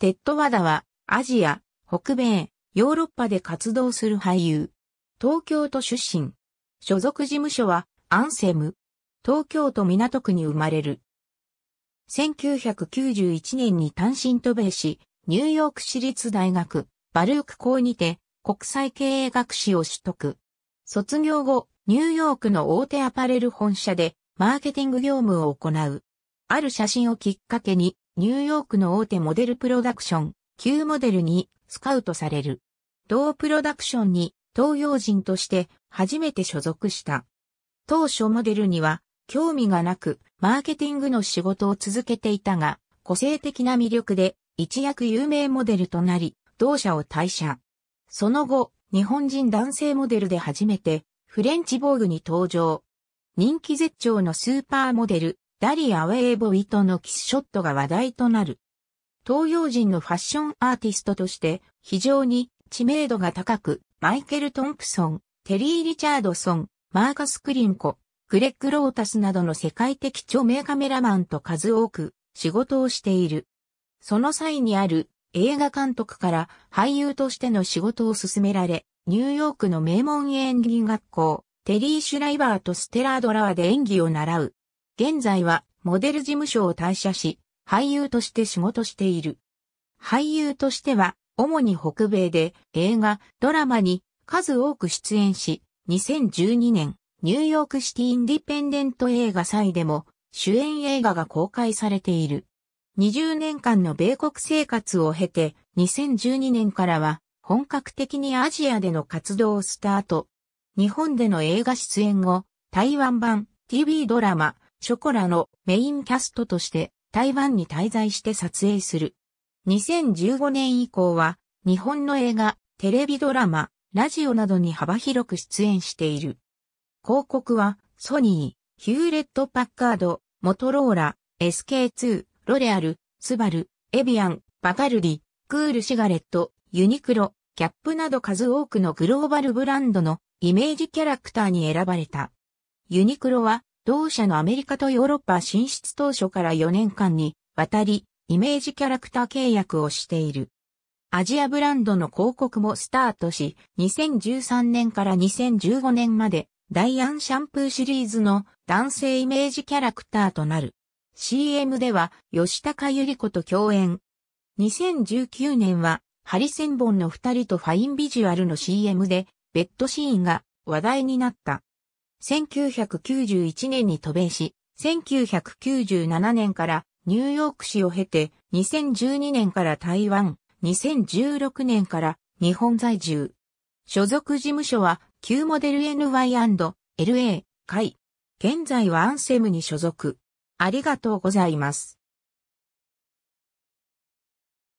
テッドワダは、アジア、北米、ヨーロッパで活動する俳優。東京都出身。所属事務所は、アンセム。東京都港区に生まれる。1991年に単身渡米し、ニューヨーク市立大学、バルーク校にて、国際経営学士を取得。卒業後、ニューヨークの大手アパレル本社で、マーケティング業務を行う。ある写真をきっかけに、ニューヨークの大手モデルプロダクション、旧モデルにスカウトされる。同プロダクションに東洋人として初めて所属した。当初モデルには興味がなくマーケティングの仕事を続けていたが、個性的な魅力で一躍有名モデルとなり、同社を退社。その後、日本人男性モデルで初めてフレンチ防具に登場。人気絶頂のスーパーモデル、ダリア・ウェイボイとのキスショットが話題となる。東洋人のファッションアーティストとして非常に知名度が高く、マイケル・トンプソン、テリー・リチャードソン、マーカス・クリンコ、グレッグ・ロータスなどの世界的著名カメラマンと数多く仕事をしている。その際にある映画監督から俳優としての仕事を勧められ、ニューヨークの名門演技学校、テリー・シュライバーとステラードラーで演技を習う。現在はモデル事務所を退社し、俳優として仕事している。俳優としては、主に北米で映画、ドラマに数多く出演し、2012年、ニューヨークシティインディペンデント映画祭でも主演映画が公開されている。20年間の米国生活を経て、2012年からは本格的にアジアでの活動をスタート。日本での映画出演後、台湾版 TV ドラマ、ショコラのメインキャストとして台湾に滞在して撮影する。2015年以降は日本の映画、テレビドラマ、ラジオなどに幅広く出演している。広告はソニー、ヒューレット・パッカード、モトローラ、SK2、ロレアル、スバル、エビアン、バガルディ、クールシガレット、ユニクロ、キャップなど数多くのグローバルブランドのイメージキャラクターに選ばれた。ユニクロは同社のアメリカとヨーロッパ進出当初から4年間にわたりイメージキャラクター契約をしている。アジアブランドの広告もスタートし、2013年から2015年までダイアンシャンプーシリーズの男性イメージキャラクターとなる。CM では吉高由里子と共演。2019年はハリセンボンの二人とファインビジュアルの CM でベッドシーンが話題になった。1991年に渡米し、1997年からニューヨーク市を経て、2012年から台湾、2016年から日本在住。所属事務所は、旧モデル NY&LA 会。現在はアンセムに所属。ありがとうございます。